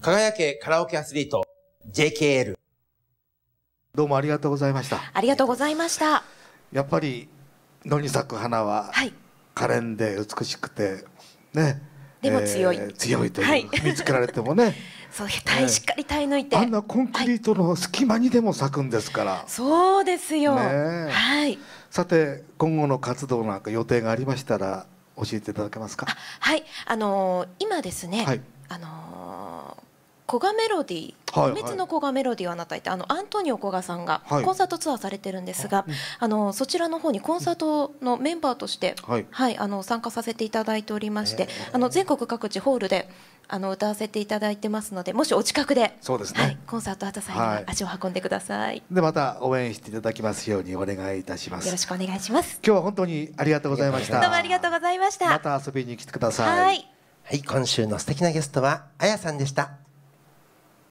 輝けカラオケアスリート JKL。どうもありがとうございました。ありがとうございました。やっぱり野に咲く花は、はい、可憐で美しくてね。でも強い、えー、強いという、はい、見つけられてもね。そう体、ね、しっかり耐え抜いて、あんなコンクリートの隙間にでも咲くんですから。はい、そうですよ。ね、はい。さて今後の活動なんか予定がありましたら教えていただけますか。はい、あのー、今ですね、はい、あのー古賀メロディー、はいはい、滅の古賀メロディーをあなたいてあのアントニオ古賀さんがコンサートツアーされてるんですが、はい、あのそちらの方にコンサートのメンバーとして、はい、はい、あの参加させていただいておりまして、あの全国各地ホールであの歌わせていただいてますのでもしお近くでそうですね、はい、コンサートあった際に足を運んでください、でまた応援していただきますようにお願いいたしますよろしくお願いします今日は本当にありがとうございましたどうもありがとうございましたまた遊びに来てくださいはいはい、今週の素敵なゲストはあやさんでした